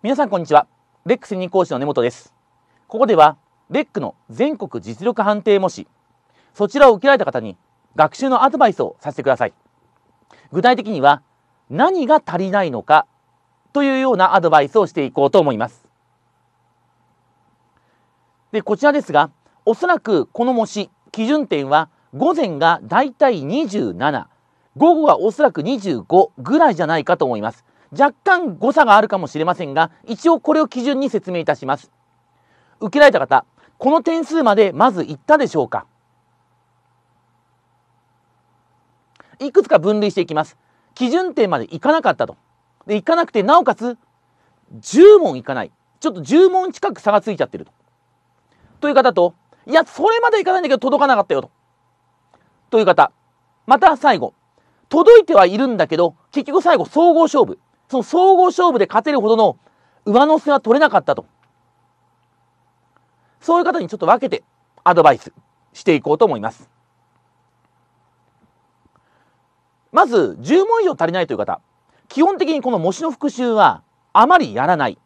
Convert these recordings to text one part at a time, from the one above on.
皆さんこんにちは。レック専任講師の根本です。ここでは、レックの全国実力判定模試、そちらを受けられた方に学習のアドバイスをさせてください。具体的には、何が足りないのかというようなアドバイスをしていこうと思います。で、こちらですが、おそらくこの模試、基準点は午前がだいたい27、午後はおそらく25ぐらいじゃないかと思います。若干誤差があるかもしれませんが一応これを基準に説明いたします受けられた方この点数までまずいったでしょうかいくつか分類していきます基準点までいかなかったとでいかなくてなおかつ10問いかないちょっと10問近く差がついちゃってるとという方といやそれまでいかないんだけど届かなかったよとという方また最後届いてはいるんだけど結局最後総合勝負その総合勝負で勝てるほどの上乗せは取れなかったと。そういう方にちょっと分けてアドバイスしていこうと思います。まず、10問以上足りないという方、基本的にこの模試の復習はあまりやらない。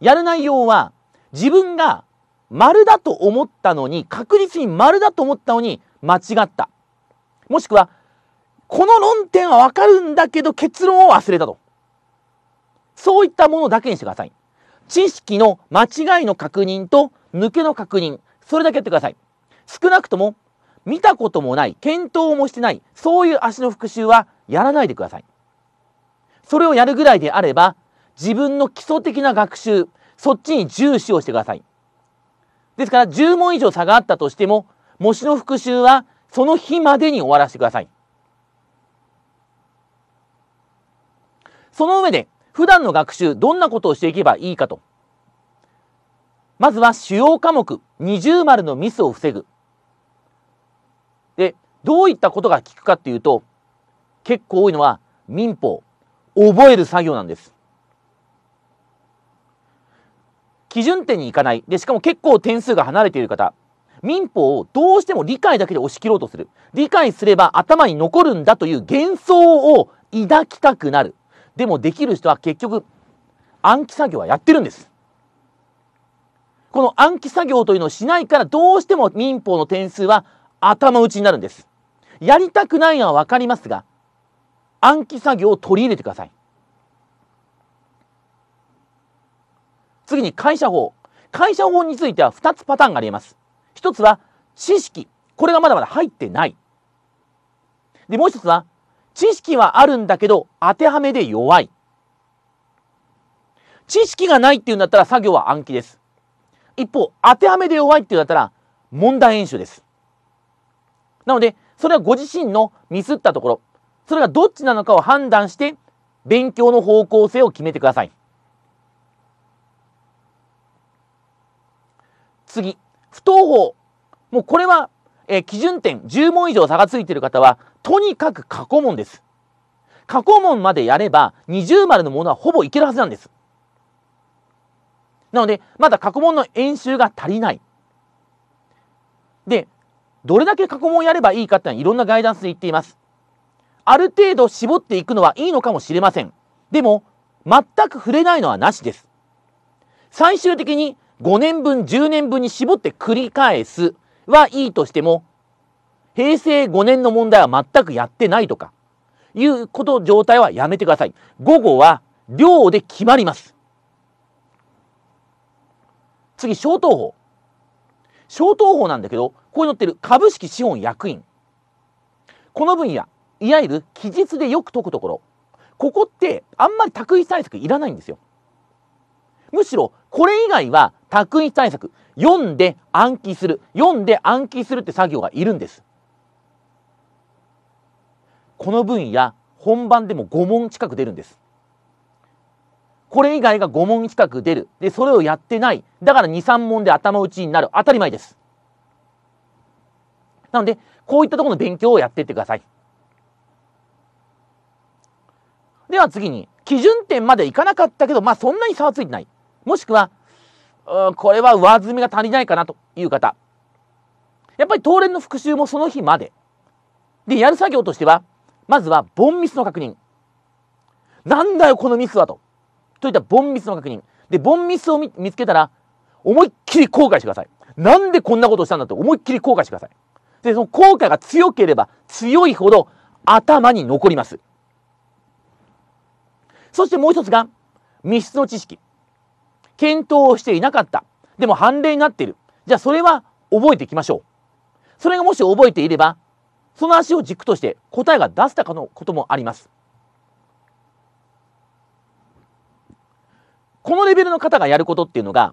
やる内容は自分が丸だと思ったのに、確実に丸だと思ったのに間違った。もしくはこの論点はわかるんだけど結論を忘れたと。そういったものだけにしてください。知識の間違いの確認と抜けの確認。それだけやってください。少なくとも見たこともない、検討もしてない、そういう足の復習はやらないでください。それをやるぐらいであれば、自分の基礎的な学習、そっちに重視をしてください。ですから、10問以上差があったとしても、模試の復習はその日までに終わらせてください。その上で、普段の学習、どんなことをしていけばいいかと。まずは主要科目、二重丸のミスを防ぐ。で、どういったことが効くかっていうと、結構多いのは民法、覚える作業なんです。基準点にいかない。で、しかも結構点数が離れている方。民法をどうしても理解だけで押し切ろうとする。理解すれば頭に残るんだという幻想を抱きたくなる。でもできる人は結局暗記作業はやってるんですこの暗記作業というのをしないからどうしても民法の点数は頭打ちになるんですやりたくないのは分かりますが暗記作業を取り入れてください次に会社法会社法については2つパターンがあります1つは知識これがまだまだ入ってないでもう1つは知識はあるんだけど、当てはめで弱い。知識がないっていうんだったら作業は暗記です。一方、当てはめで弱いっていうんだったら問題演習です。なので、それはご自身のミスったところ、それがどっちなのかを判断して、勉強の方向性を決めてください。次、不登法。もうこれはえ基準点10問以上差がついている方は、とにかく過去問です。過去問までやれば、20丸のものはほぼいけるはずなんです。なので、まだ過去問の演習が足りない。で、どれだけ過去問やればいいかっていうのはいろんなガイダンスで言っています。ある程度絞っていくのはいいのかもしれません。でも、全く触れないのはなしです。最終的に5年分、10年分に絞って繰り返す。はいいとしても、平成5年の問題は全くやってないとか、いうこと状態はやめてください。午後は量で決まります。次、小党法。小党法なんだけど、ここに載ってる株式資本役員。この分野、いわゆる記述でよく解くところ。ここってあんまり卓一対策いらないんですよ。むしろこれ以外は択一対策読んで暗記する読んで暗記するって作業がいるんですこの分野本番でも5問近く出るんですこれ以外が5問近く出るでそれをやってないだから23問で頭打ちになる当たり前ですなのでこういったところの勉強をやっていってくださいでは次に基準点までいかなかったけどまあそんなに差はついてないもしくは、うん、これは上積みが足りないかなという方。やっぱり当連の復習もその日まで。で、やる作業としては、まずは、ボンミスの確認。なんだよ、このミスはと。といったボンミスの確認。で、ボンミスを見つけたら、思いっきり後悔してください。なんでこんなことをしたんだと思いっきり後悔してください。で、その後悔が強ければ強いほど頭に残ります。そしてもう一つが、密室の知識。検討をしていなかった。でも判例になっている。じゃあそれは覚えていきましょう。それがもし覚えていれば、その足を軸として答えが出せたかのこともあります。このレベルの方がやることっていうのが、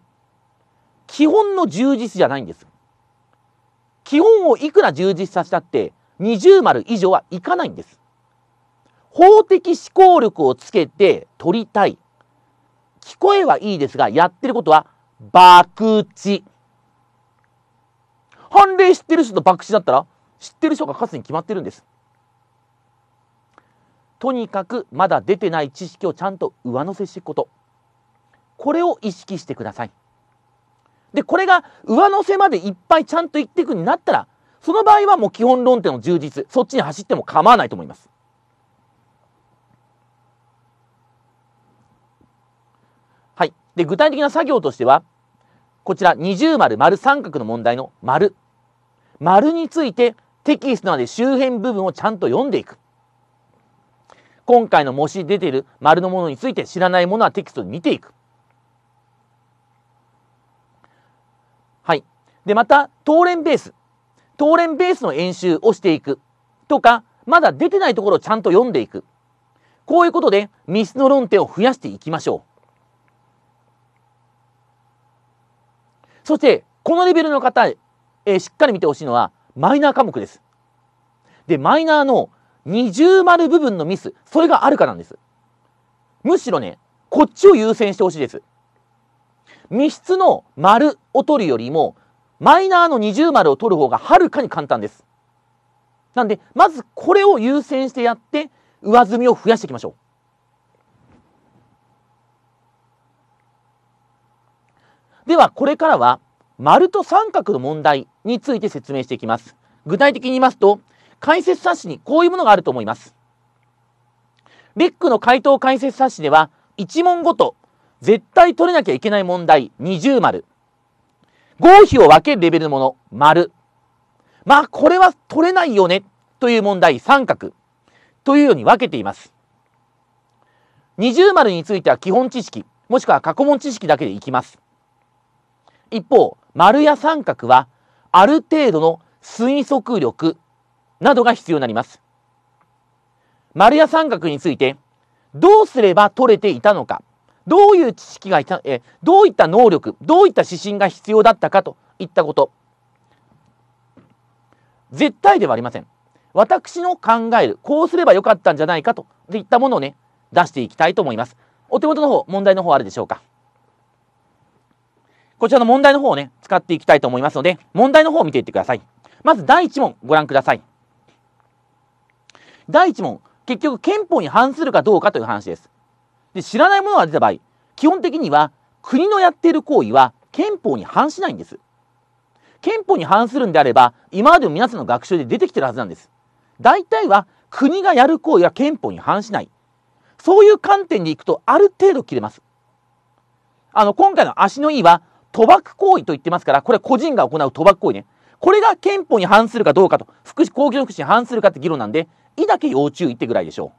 基本の充実じゃないんです。基本をいくら充実させたって、20丸以上はいかないんです。法的思考力をつけて取りたい。聞こえはいいですが、やってることは、博打。判例知ってる人と博打だったら、知ってる人が勝つに決まってるんです。とにかく、まだ出てない知識をちゃんと上乗せしていくこと。これを意識してください。で、これが上乗せまでいっぱいちゃんと言っていくになったら、その場合はもう基本論点の充実、そっちに走っても構わないと思います。で、具体的な作業としては、こちら二重丸、丸三角の問題の丸。丸についてテキストなどで周辺部分をちゃんと読んでいく。今回の模試出ている丸のものについて知らないものはテキストで見ていく。はい。で、また、当連ベース。当連ベースの演習をしていく。とか、まだ出てないところをちゃんと読んでいく。こういうことで、ミスの論点を増やしていきましょう。そして、このレベルの方、えー、しっかり見てほしいのは、マイナー科目です。で、マイナーの二重丸部分のミス、それがあるかなんです。むしろね、こっちを優先してほしいです。密室の丸を取るよりも、マイナーの二重丸を取る方がはるかに簡単です。なんで、まずこれを優先してやって、上積みを増やしていきましょう。では、これからは、丸と三角の問題について説明していきます。具体的に言いますと、解説冊子にこういうものがあると思います。レックの回答解説冊子では、1問ごと、絶対取れなきゃいけない問題、20丸。合否を分けるレベルのもの、丸。まあ、これは取れないよね、という問題、三角。というように分けています。20丸については基本知識、もしくは過去問知識だけでいきます。一方、丸や三角は、ある程度の推測力などが必要になります。丸や三角について、どうすれば取れていたのか、どういう知識がいた、えどういった能力、どういった指針が必要だったかといったこと、絶対ではありません。私の考える、こうすればよかったんじゃないかといったものをね、出していきたいと思います。お手元の方、問題の方あるでしょうかこちらの問題の方をね、使っていきたいと思いますので、問題の方を見ていってください。まず第1問ご覧ください。第1問、結局憲法に反するかどうかという話です。で知らないものが出た場合、基本的には国のやっている行為は憲法に反しないんです。憲法に反するんであれば、今までも皆さんの学習で出てきてるはずなんです。大体は国がやる行為は憲法に反しない。そういう観点でいくと、ある程度切れます。あの、今回の足のいいは、賭博行為と言ってますから、これ個人が行う賭博行為ね。これが憲法に反するかどうかと、福祉、公共の福祉に反するかって議論なんで、いだけ要注意ってぐらいでしょ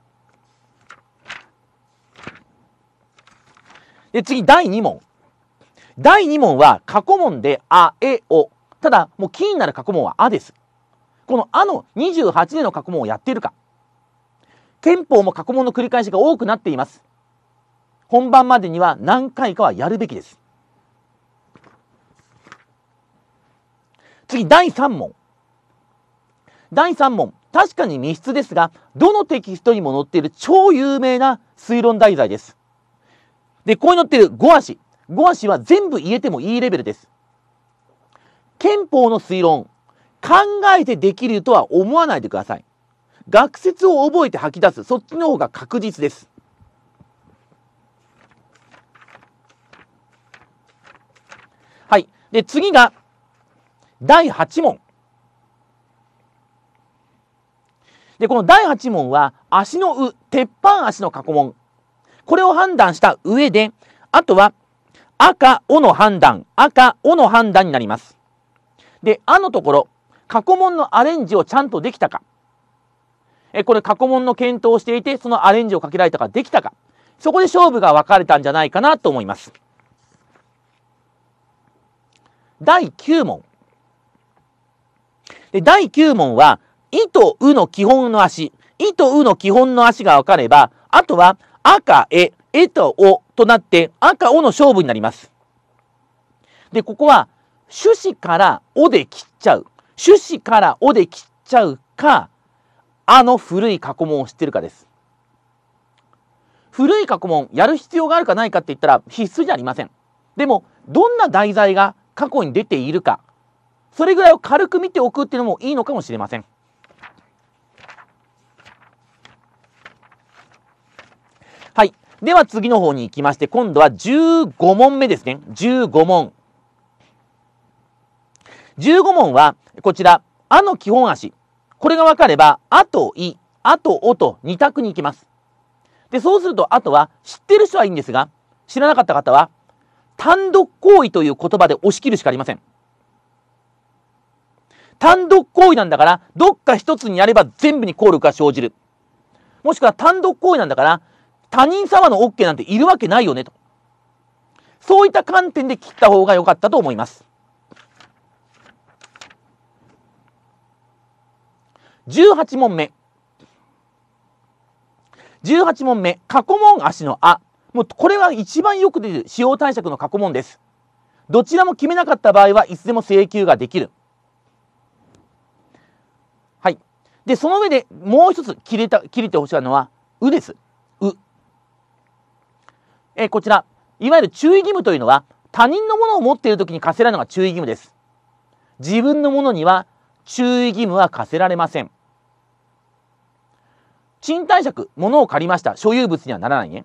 う。で、次、第2問。第2問は過去問で、あ、え、お。ただ、もうキーになる過去問はあです。このあの28年の過去問をやっているか。憲法も過去問の繰り返しが多くなっています。本番までには何回かはやるべきです。次、第3問。第3問。確かに密室ですが、どのテキストにも載っている超有名な推論題材です。で、ここに載っている5足。5足は全部言えてもいいレベルです。憲法の推論。考えてできるとは思わないでください。学説を覚えて吐き出す。そっちの方が確実です。はい。で、次が、第8問でこの第8問は足のう鉄板足の過去問これを判断した上であとは赤おの判断赤おの判断になりますであのところ過去問のアレンジをちゃんとできたかえこれ過去問の検討をしていてそのアレンジをかけられたかできたかそこで勝負が分かれたんじゃないかなと思います第9問で、第9問は、いとうの基本の足。いとうの基本の足が分かれば、あとは、赤、え、えとおとなって、赤、おの勝負になります。で、ここは、種子からおで切っちゃう。種子からおで切っちゃうか、あの古い過去問を知ってるかです。古い過去問、やる必要があるかないかって言ったら必須じゃありません。でも、どんな題材が過去に出ているか、それぐらいを軽く見ておくっていうのもいいのかもしれません。はい。では次の方に行きまして、今度は15問目ですね。15問。15問は、こちら、あの基本足。これが分かれば、あとい、あとおと2択に行きます。で、そうすると、あとは知ってる人はいいんですが、知らなかった方は、単独行為という言葉で押し切るしかありません。単独行為なんだから、どっか一つにやれば全部に効力が生じる。もしくは単独行為なんだから、他人様の OK なんているわけないよね、と。そういった観点で切った方が良かったと思います。18問目。18問目、過去問足のあ。もうこれは一番よく出る使用貸借の過去問です。どちらも決めなかった場合はいつでも請求ができる。で、その上でもう一つ切れた、切れてほしいのは、うです。う。えこちら、いわゆる注意義務というのは、他人のものを持っている時に課せられるのが注意義務です。自分のものには注意義務は課せられません。賃貸借、物を借りました。所有物にはならないね。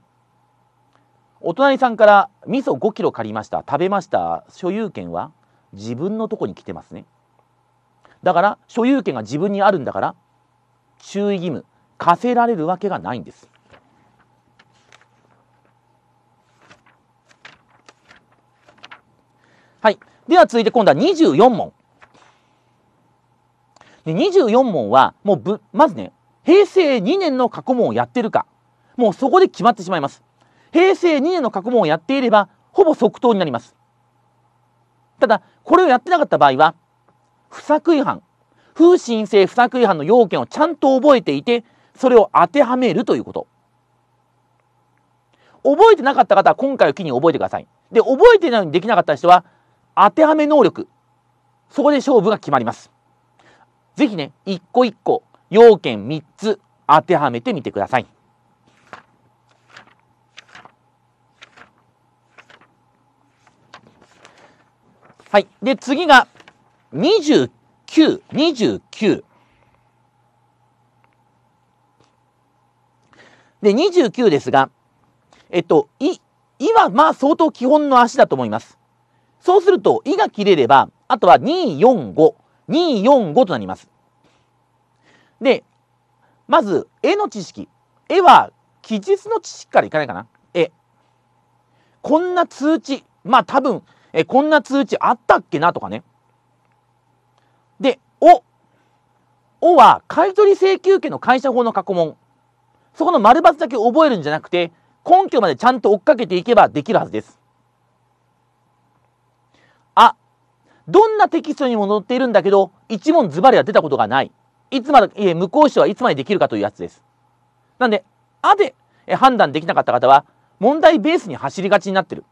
お隣さんから味噌5キロ借りました。食べました。所有権は自分のとこに来てますね。だから所有権が自分にあるんだから注意義務課せられるわけがないんです。はい、では続いて今度は24問。で24問はもうぶまずね平成2年の過去問をやってるかもうそこで決まってしまいます。平成2年の過去問をやっていればほぼ即答になります。ただこれをやってなかった場合は不作違反風神性不作違反の要件をちゃんと覚えていて、それを当てはめるということ。覚えてなかった方は今回を機に覚えてください。で、覚えてないうにできなかった人は、当てはめ能力。そこで勝負が決まります。是非ね、一個一個、要件3つ当てはめてみてください。はい。で、次が、29 29。で、29ですが、えっと、い、いはまあ相当基本の足だと思います。そうすると、いが切れれば、あとは2、4、5。2、4、5となります。で、まず、絵の知識。絵は、記述の知識からいかないかな。絵。こんな通知。まあ多分、え、こんな通知あったっけなとかね。おおは買取請求権の会社法の過去問。そこの丸抜だけ覚えるんじゃなくて、根拠までちゃんと追っかけていけばできるはずです。あ、どんなテキストにも載っているんだけど、一問ズバリは出たことがない。いつまで、え無効視はいつまでできるかというやつです。なんで、あで判断できなかった方は、問題ベースに走りがちになってる。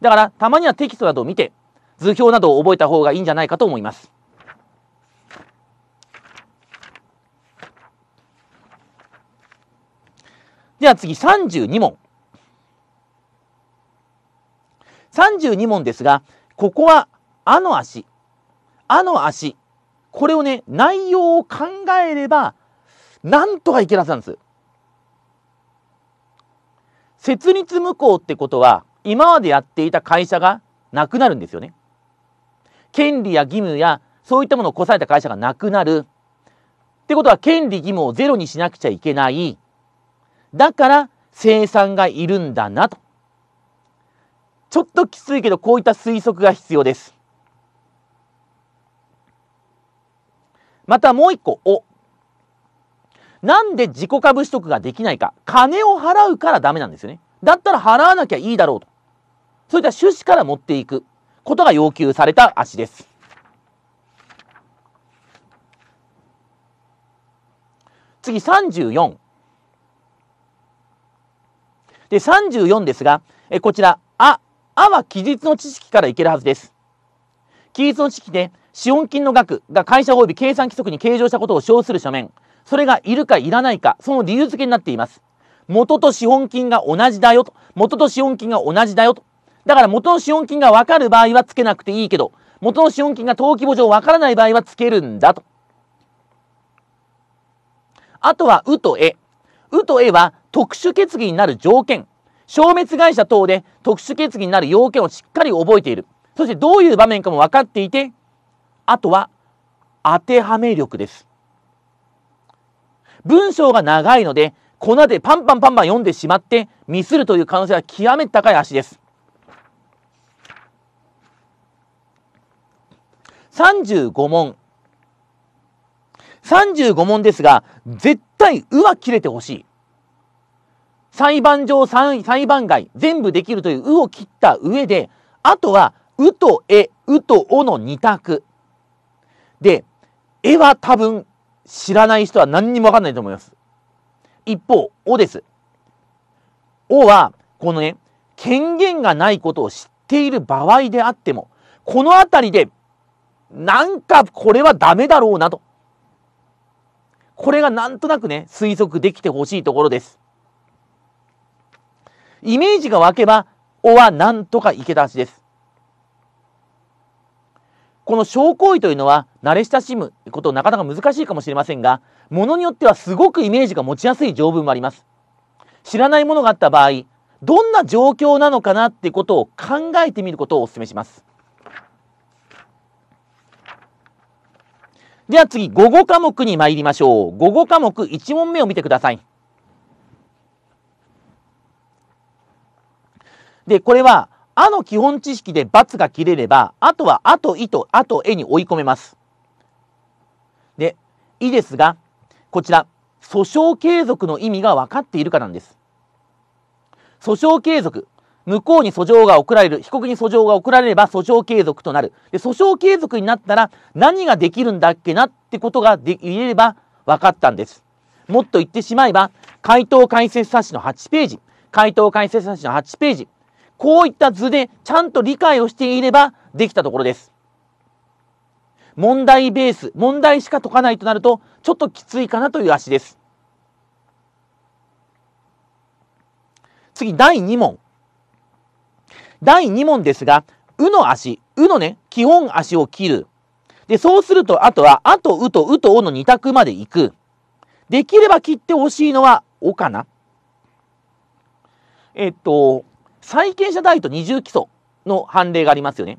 だから、たまにはテキストなどを見て、図表などを覚えた方がいいんじゃないかと思います。では次、32問。32問ですが、ここは、あの足、あの足、これをね、内容を考えれば、なんとかいけなさんです。設立無効ってことは、今までやっていた会社がなくなるんですよね。権利や義務や、そういったものをこさえた会社がなくなる。ってことは、権利義務をゼロにしなくちゃいけない。だから生産がいるんだなと。ちょっときついけどこういった推測が必要です。またもう一個、お。なんで自己株取得ができないか。金を払うからダメなんですよね。だったら払わなきゃいいだろうと。そういった趣旨から持っていくことが要求された足です。次34。で、34ですが、えこちら、あ、あは記述の知識からいけるはずです。記述の知識で、資本金の額が会社及び計算規則に計上したことを称する書面、それがいるかいらないか、その理由付けになっています。元と資本金が同じだよと。元と資本金が同じだよと。だから元の資本金が分かる場合はつけなくていいけど、元の資本金が登記簿上分からない場合はつけるんだと。あとは、うとえ。うとえは特殊決議になる条件、消滅会社等で特殊決議になる要件をしっかり覚えている。そしてどういう場面かも分かっていて、あとは当てはめ力です。文章が長いので、このパンパンパンパン読んでしまってミスるという可能性は極めて高い足です。35問35問ですが、絶対、うは切れてほしい。裁判上、裁判外、全部できるといううを切った上で、あとは、うとえ、うとおの2択。で、えは多分、知らない人は何にもわかんないと思います。一方、おです。おは、このね、権限がないことを知っている場合であっても、このあたりで、なんかこれはダメだろうなと。これがなんとなくね、推測できてほしいところです。イメージが湧けば、おはなんとか池田足です。この小行為というのは慣れ親しむことなかなか難しいかもしれませんが、ものによってはすごくイメージが持ちやすい条文もあります。知らないものがあった場合、どんな状況なのかなってことを考えてみることをお勧めします。では次、午後科目に参りましょう。午後科目1問目を見てください。で、これは、あの基本知識で×が切れれば、あとはあといとあとえに追い込めます。で、いですが、こちら、訴訟継続の意味が分かっているかなんです。訴訟継続。向こうに訴状が送られる、被告に訴状が送られれば訴状継続となる。で、訴訟継続になったら何ができるんだっけなってことがで言えれば分かったんです。もっと言ってしまえば、回答解説冊子の8ページ、回答解説冊子の8ページ、こういった図でちゃんと理解をしていればできたところです。問題ベース、問題しか解かないとなると、ちょっときついかなという足です。次、第2問。第2問ですが、うの足、うのね、基本足を切る。で、そうすると、あとは、あとうとうとおの2択まで行く。できれば切ってほしいのは、おかな。えっと、債権者代と二重基礎の判例がありますよね。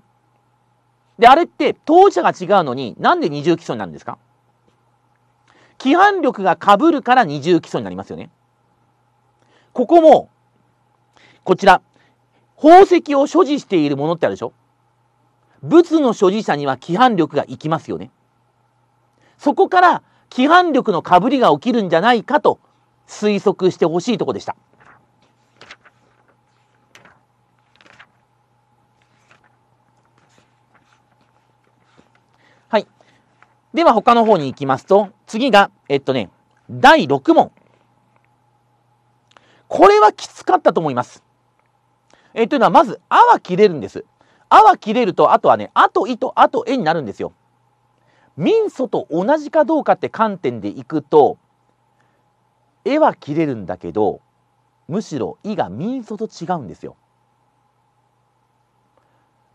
で、あれって当事者が違うのになんで二重基礎になるんですか規範力が被るから二重基礎になりますよね。ここも、こちら、宝石を所持しているものってあるでしょ物の所持者には規範力がいきますよね。そこから規範力のかぶりが起きるんじゃないかと推測してほしいとこでした。はい。では他の方に行きますと、次が、えっとね、第6問。これはきつかったと思います。えー、というのは、まず、あは切れるんです。あは切れると、あとはね、あといとあとえになるんですよ。民素と同じかどうかって観点でいくと、え」は切れるんだけど、むしろ「い」が民素と違うんですよ。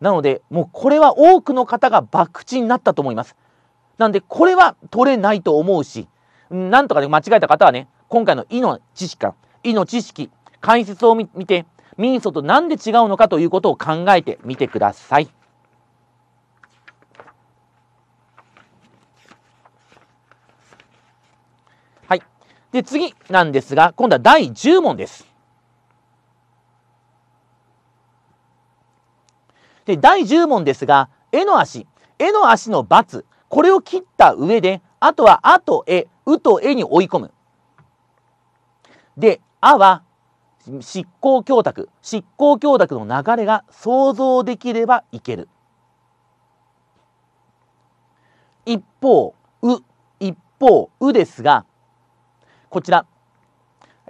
なのでもうこれは多くの方が博打になったと思います。なんでこれは取れないと思うしなんとかで間違えた方はね今回の「い」の知識かい」の知識解説を見て民訴と何で違うのかということを考えてみてください。はい。で、次なんですが、今度は第10問です。で、第10問ですが、絵の足、絵の足の×、これを切った上で、あとはあとえ」「うとえ」に追い込む。で、あは執行供託執行供託の流れが想像できればいける一方「う」一方「う」ですがこちら、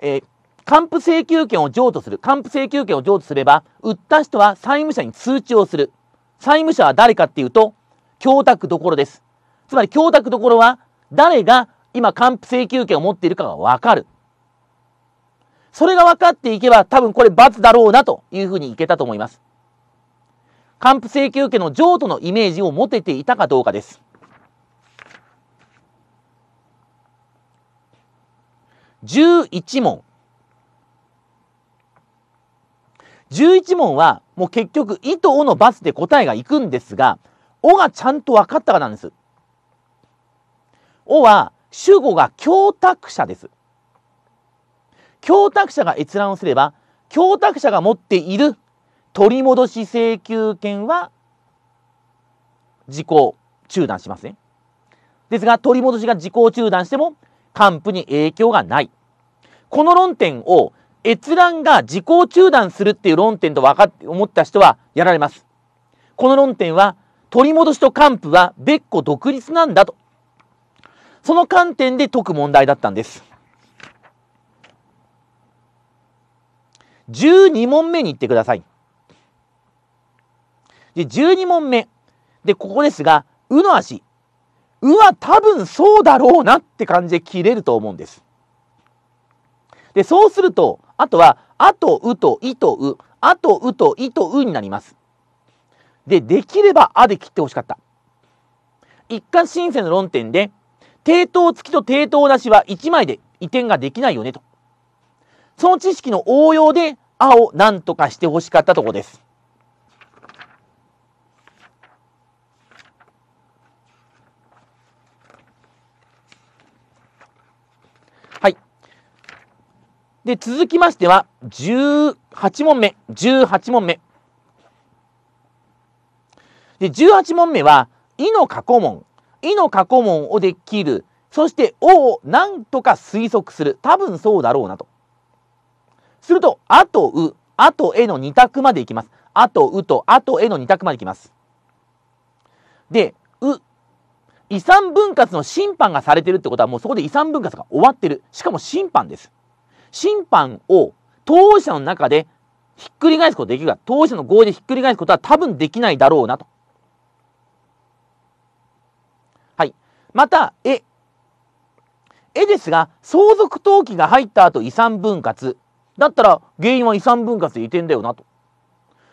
えー、還付請求権を譲渡する還付請求権を譲渡すれば売った人は債務者に通知をする債務者は誰かっていうと供託どころですつまり供託どころは誰が今還付請求権を持っているかが分かるそれが分かっていけば多分これ罰だろうなというふうにいけたと思います。還付請求権の譲渡のイメージを持てていたかどうかです。11問。11問はもう結局、意とおの罰で答えがいくんですが、おがちゃんと分かったかなんです。おは主語が供託者です。供託者が閲覧をすれば供託者が持っている取り戻し請求権は時効中断しますね。ですが取り戻しが時効中断しても還付に影響がない。この論点を閲覧が時効中断するっていう論点と分かって思った人はやられます。この論点は取り戻しと還付は別個独立なんだと。その観点で解く問題だったんです。12問目に行ってください。で、12問目。で、ここですが、うの足。うは多分そうだろうなって感じで切れると思うんです。で、そうすると、あとは、あとうといとう、あとうといとうになります。で、できればあで切ってほしかった。一貫申請の論点で、抵当付きと抵当なしは1枚で移転ができないよねと。その知識の応用で、あを何とかしてほしかったところです。はい。で、続きましては、18問目。18問目。で、18問目は、いの過去問。いの過去問をできる。そして、おを何とか推測する。多分そうだろうなと。すると、あとう、あとえの2択までいきます。あとうとあとえの2択までいきます。で、う、遺産分割の審判がされてるってことは、もうそこで遺産分割が終わってる。しかも審判です。審判を当事者の中でひっくり返すことできるか、当事者の合意でひっくり返すことは多分できないだろうなと。はい。また、え。えですが、相続登記が入った後遺産分割、だったら原因は遺産分割移転だよなと。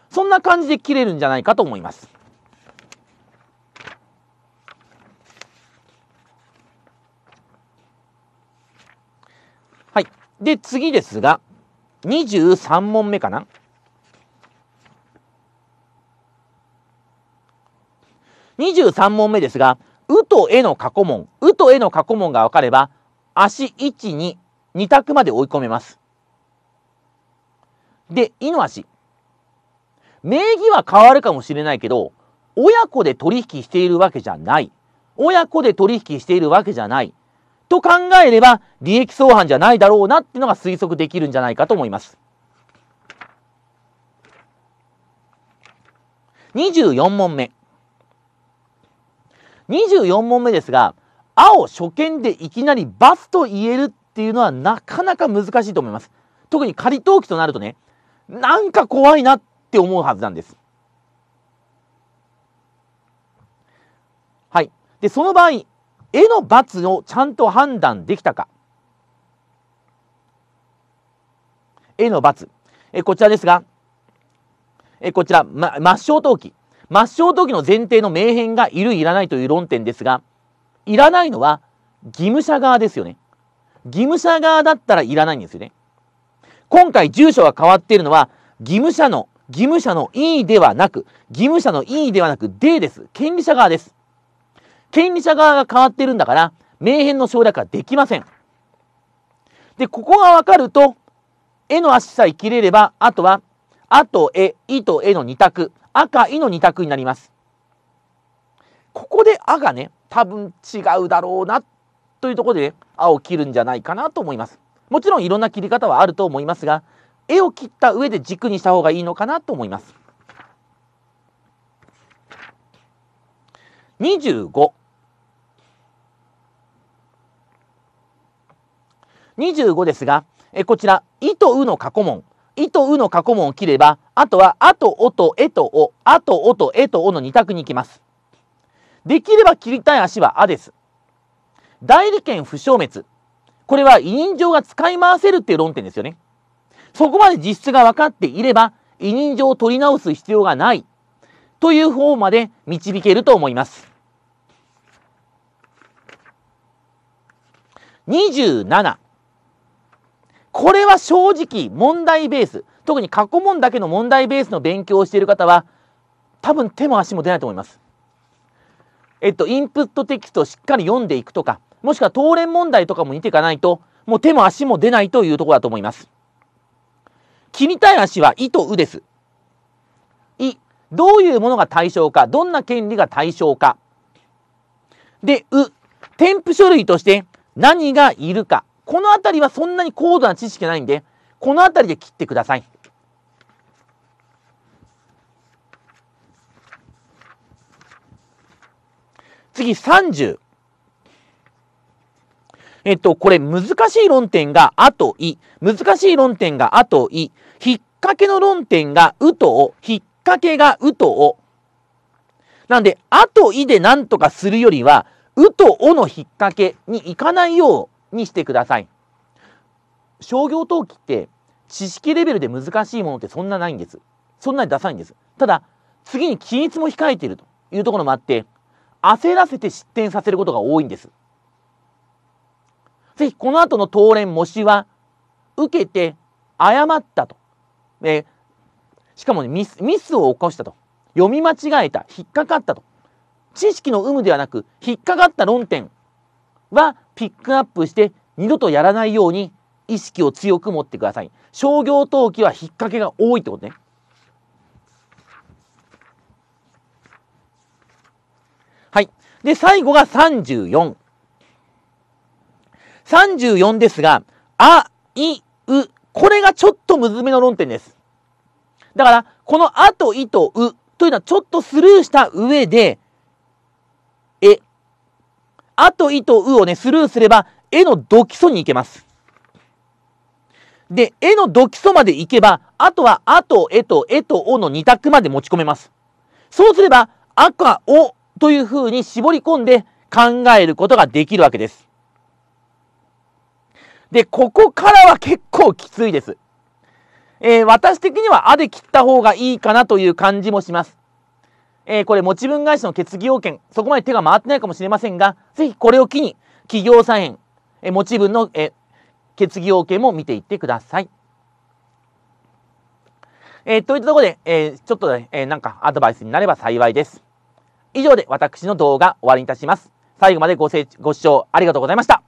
そんな感じで切れるんじゃないかと思います。はい。で、次ですが、23問目かな。23問目ですが、うとえの過去問、うとえの過去問が分かれば、足1、2、2択まで追い込めます。で、イノワシ。名義は変わるかもしれないけど、親子で取引しているわけじゃない。親子で取引しているわけじゃない。と考えれば、利益相反じゃないだろうなっていうのが推測できるんじゃないかと思います。24問目。24問目ですが、青初見でいきなりバスと言えるっていうのはなかなか難しいと思います。特に仮登記となるとね、なんか怖いなって思うはずなんです。はい。で、その場合、絵の罰をちゃんと判断できたか。絵の罰。えこちらですが、えこちら、ま、抹消陶器。抹消陶器の前提の名変がいる、いらないという論点ですが、いらないのは義務者側ですよね。義務者側だったらいらないんですよね。今回住所が変わっているのは、義務者の、義務者の E ではなく、義務者の E ではなく D です。権利者側です。権利者側が変わってるんだから、名変の省略はできません。で、ここがわかると、絵の足さえ切れれば、あとは、あと絵、いと絵の2択、赤、いの2択になります。ここであがね、多分違うだろうな、というところで、ね、青を切るんじゃないかなと思います。もちろんいろんな切り方はあると思いますが、絵を切った上で軸にした方がいいのかなと思います。25。25ですが、えこちら、いとうの過去問。いとうの過去問を切れば、あとは、あとおとえとお、あとおとえとおの2択に行きます。できれば切りたい足はあです。代理権不消滅。これは委任状が使い回せるっていう論点ですよね。そこまで実質が分かっていれば、委任状を取り直す必要がない。という方まで導けると思います。27。これは正直問題ベース。特に過去問だけの問題ベースの勉強をしている方は、多分手も足も出ないと思います。えっと、インプットテキストをしっかり読んでいくとか、もしくは当連問題とかも似ていかないと、もう手も足も出ないというところだと思います。切りたい足は、いとうです。い、どういうものが対象か、どんな権利が対象か。で、う、添付書類として何がいるか。このあたりはそんなに高度な知識ないんで、このあたりで切ってください。次30。えっと、これ難しい論点があとい、難しい論点があとい、引っ掛けの論点がうとを、引っ掛けがうとを。なんで、あといでなんとかするよりは、うとおの引っ掛けに行かないようにしてください。商業登記って知識レベルで難しいものってそんなないんです。そんなにダサいんです。ただ、次に均一も控えているというところもあって、焦らせて失点させることが多いんです。ぜひこの後の答連模試は受けて誤ったと。えしかもねミス、ミスを起こしたと。読み間違えた。引っかかったと。知識の有無ではなく、引っかかった論点はピックアップして二度とやらないように意識を強く持ってください。商業登記は引っ掛けが多いってことね。はい。で、最後が34。34ですが、あ、い、う、これがちょっとむずめの論点です。だから、このあといとうというのはちょっとスルーした上で、え、あといとうをね、スルーすれば、えのド基礎に行けます。で、えのド基礎まで行けば、あとはあとえとえとおの2択まで持ち込めます。そうすれば、赤、おという風に絞り込んで考えることができるわけです。で、ここからは結構きついです。えー、私的には、あで切った方がいいかなという感じもします。えー、これ、持ち分会社の決議要件、そこまで手が回ってないかもしれませんが、ぜひこれを機に、企業再編、えー、持ち分の、え決議要件も見ていってください。えといったところで、えちょっとね、えなんかアドバイスになれば幸いです。以上で私の動画終わりにいたします。最後までごご視聴ありがとうございました。